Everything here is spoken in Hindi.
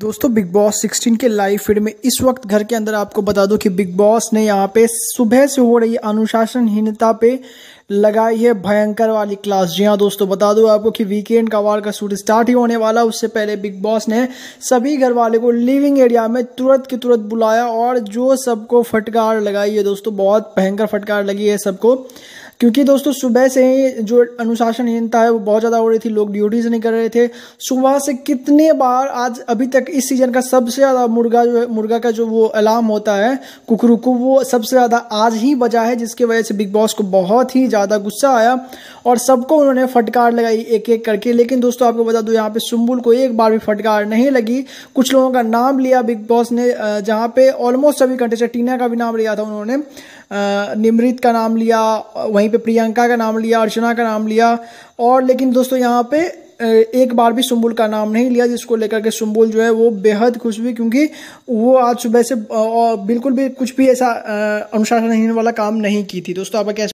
दोस्तों बिग बॉस 16 के लाइव फीड में इस वक्त घर के अंदर आपको बता दूं कि बिग बॉस ने यहाँ पे सुबह से हो रही अनुशासनहीनता पे लगाई है भयंकर वाली क्लास जी हाँ दोस्तों बता दूं आपको कि वीकेंड का वार का शूट स्टार्ट ही होने वाला उससे पहले बिग बॉस ने सभी घर वाले को लिविंग एरिया में तुरंत के तुरंत बुलाया और जो सबको फटकार लगाई है दोस्तों बहुत भयंकर फटकार लगी है सबको क्योंकि दोस्तों सुबह से ही जो अनुशासनहीनता है वो बहुत ज़्यादा हो रही थी लोग ड्यूटीज नहीं कर रहे थे सुबह से कितने बार आज अभी तक इस सीज़न का सबसे ज़्यादा मुर्गा जो है मुर्गा का जो वो अलार्म होता है कुकरुकू को वो सबसे ज़्यादा आज ही बजा है जिसकी वजह से बिग बॉस को बहुत ही ज़्यादा गुस्सा आया और सबको उन्होंने फटकार लगाई एक एक करके लेकिन दोस्तों आपको बता दूं यहाँ पे सुम्बुल को एक बार भी फटकार नहीं लगी कुछ लोगों का नाम लिया बिग बॉस ने जहाँ पे ऑलमोस्ट सभी कंटेस्टेंट टीना का भी नाम लिया था उन्होंने निमृत का नाम लिया वहीं पर प्रियंका का नाम लिया अर्चना का नाम लिया और लेकिन दोस्तों यहाँ पे एक बार भी सुम्बुल का नाम नहीं लिया जिसको लेकर के सुम्बुल जो है वो बेहद खुश हुई क्योंकि वो आज सुबह से बिल्कुल भी कुछ भी ऐसा अनुशासनहीन वाला काम नहीं की थी दोस्तों आप कैसे